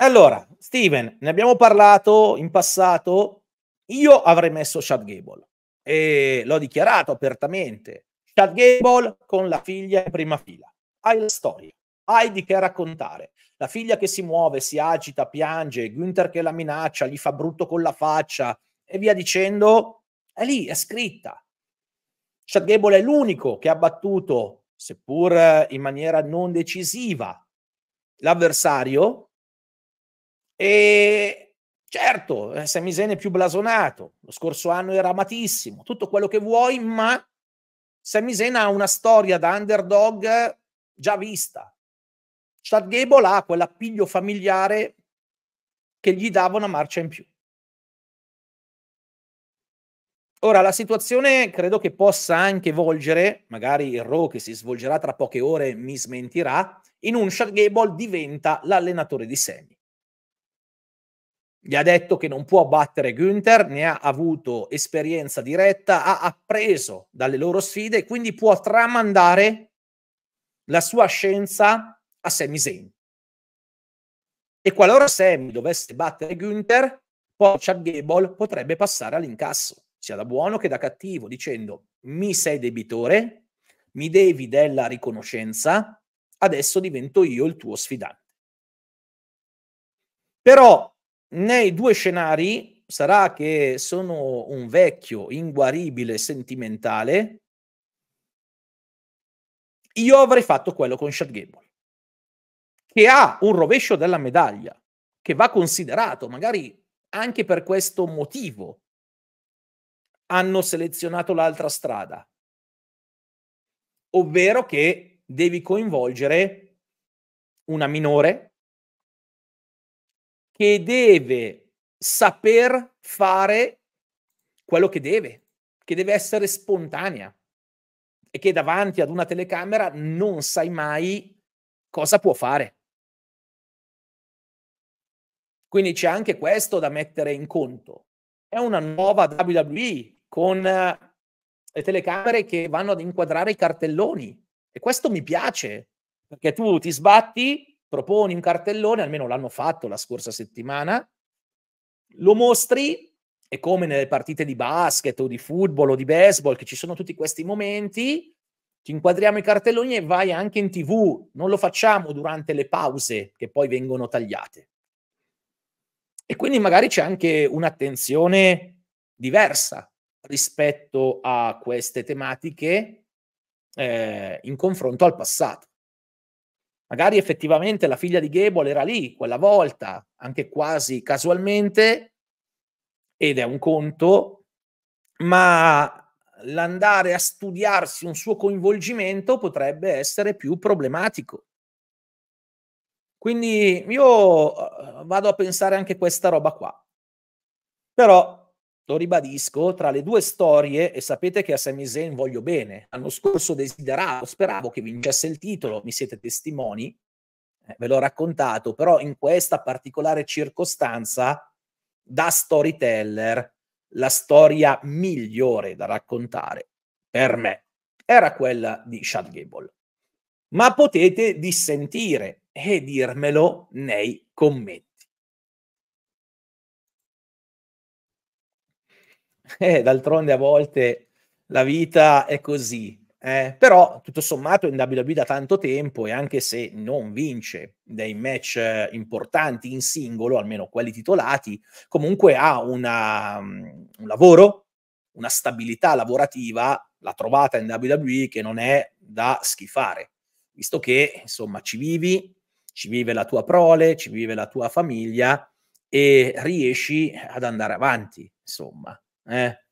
Allora, Steven, ne abbiamo parlato in passato. Io avrei messo Chad Gable e l'ho dichiarato apertamente. Chad Gable con la figlia in prima fila. Hai la storia, hai di che raccontare. La figlia che si muove, si agita, piange, Günther che la minaccia, gli fa brutto con la faccia e via dicendo. È lì, è scritta. Chad Gable è l'unico che ha battuto, seppur in maniera non decisiva, l'avversario e certo, eh, Samisen è più blasonato, lo scorso anno era amatissimo, tutto quello che vuoi, ma Samisen ha una storia da underdog già vista. Chad Gable ha quell'appiglio familiare che gli dava una marcia in più. Ora, la situazione credo che possa anche volgere, magari il Raw che si svolgerà tra poche ore mi smentirà, in un Chad Gable diventa l'allenatore di Semi gli ha detto che non può battere Günther, ne ha avuto esperienza diretta, ha appreso dalle loro sfide, e quindi può tramandare la sua scienza a Sami Zayn. E qualora Sami dovesse battere Günther, poi Chad Gable potrebbe passare all'incasso, sia da buono che da cattivo, dicendo mi sei debitore, mi devi della riconoscenza, adesso divento io il tuo sfidante. Però nei due scenari sarà che sono un vecchio inguaribile sentimentale. Io avrei fatto quello con Chad Gable, che ha un rovescio della medaglia, che va considerato magari anche per questo motivo. Hanno selezionato l'altra strada, ovvero che devi coinvolgere una minore che deve saper fare quello che deve, che deve essere spontanea e che davanti ad una telecamera non sai mai cosa può fare. Quindi c'è anche questo da mettere in conto. È una nuova WWE con eh, le telecamere che vanno ad inquadrare i cartelloni e questo mi piace perché tu ti sbatti proponi un cartellone, almeno l'hanno fatto la scorsa settimana, lo mostri, e come nelle partite di basket o di football o di baseball, che ci sono tutti questi momenti, ti inquadriamo i cartelloni e vai anche in tv, non lo facciamo durante le pause che poi vengono tagliate. E quindi magari c'è anche un'attenzione diversa rispetto a queste tematiche eh, in confronto al passato. Magari effettivamente la figlia di Gable era lì quella volta, anche quasi casualmente, ed è un conto, ma l'andare a studiarsi un suo coinvolgimento potrebbe essere più problematico. Quindi io eh, vado a pensare anche questa roba qua. Però lo ribadisco, tra le due storie, e sapete che a Sami Zayn voglio bene, l'anno scorso desideravo, speravo che vincesse il titolo, mi siete testimoni, eh, ve l'ho raccontato, però in questa particolare circostanza, da storyteller, la storia migliore da raccontare, per me, era quella di Chad Gable. Ma potete dissentire e dirmelo nei commenti. Eh, d'altronde a volte la vita è così. Eh, però tutto sommato in WWE da tanto tempo e anche se non vince dei match eh, importanti in singolo, almeno quelli titolati, comunque ha una, mm, un lavoro, una stabilità lavorativa, l'ha trovata in WWE che non è da schifare, visto che insomma ci vivi, ci vive la tua prole, ci vive la tua famiglia e riesci ad andare avanti, insomma. Eh,